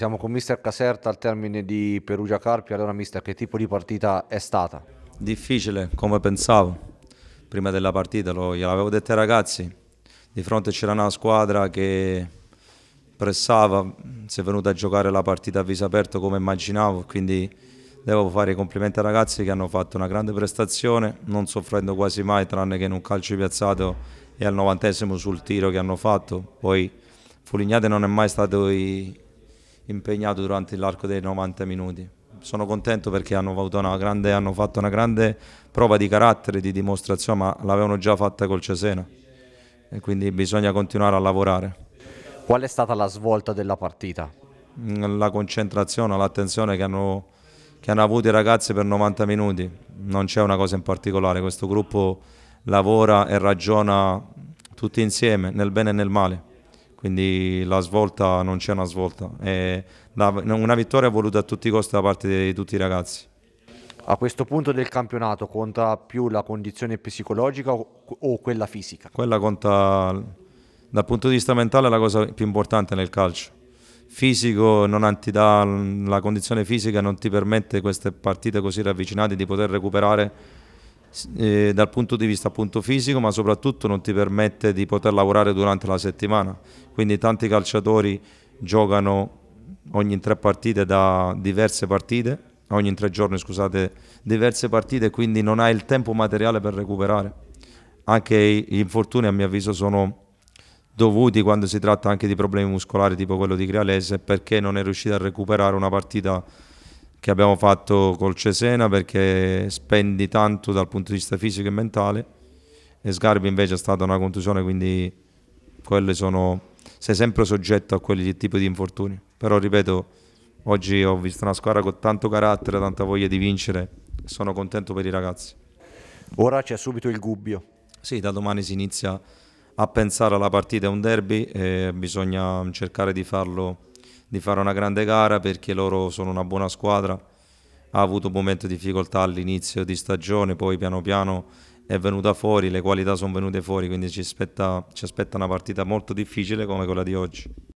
Siamo con mister Caserta al termine di Perugia Carpi, allora mister che tipo di partita è stata? Difficile, come pensavo, prima della partita lo, gliel'avevo detto ai ragazzi, di fronte c'era una squadra che pressava, si è venuta a giocare la partita a viso aperto come immaginavo, quindi devo fare i complimenti ai ragazzi che hanno fatto una grande prestazione, non soffrendo quasi mai tranne che in un calcio piazzato e al novantesimo sul tiro che hanno fatto, poi Fulignate non è mai stato i impegnato durante l'arco dei 90 minuti. Sono contento perché hanno fatto, una grande, hanno fatto una grande prova di carattere, di dimostrazione, ma l'avevano già fatta col Cesena e quindi bisogna continuare a lavorare. Qual è stata la svolta della partita? Mm, la concentrazione, l'attenzione che hanno, che hanno avuto i ragazzi per 90 minuti. Non c'è una cosa in particolare, questo gruppo lavora e ragiona tutti insieme, nel bene e nel male quindi la svolta non c'è una svolta. È una vittoria voluta a tutti i costi da parte di tutti i ragazzi. A questo punto del campionato conta più la condizione psicologica o quella fisica? Quella conta dal punto di vista mentale è la cosa più importante nel calcio. Fisico dà, la condizione fisica non ti permette queste partite così ravvicinate di poter recuperare eh, dal punto di vista appunto fisico ma soprattutto non ti permette di poter lavorare durante la settimana quindi tanti calciatori giocano ogni tre partite da diverse partite ogni tre giorni scusate diverse partite quindi non hai il tempo materiale per recuperare anche gli infortuni a mio avviso sono dovuti quando si tratta anche di problemi muscolari tipo quello di Crealese perché non è riuscito a recuperare una partita che abbiamo fatto col Cesena perché spendi tanto dal punto di vista fisico e mentale e Sgarbi invece è stata una contusione quindi quelle sono sei sempre soggetto a quel tipo di infortuni però ripeto oggi ho visto una squadra con tanto carattere tanta voglia di vincere e sono contento per i ragazzi ora c'è subito il Gubbio sì da domani si inizia a pensare alla partita è un derby e bisogna cercare di farlo di fare una grande gara perché loro sono una buona squadra. Ha avuto un momento di difficoltà all'inizio di stagione, poi piano piano è venuta fuori, le qualità sono venute fuori, quindi ci aspetta, ci aspetta una partita molto difficile come quella di oggi.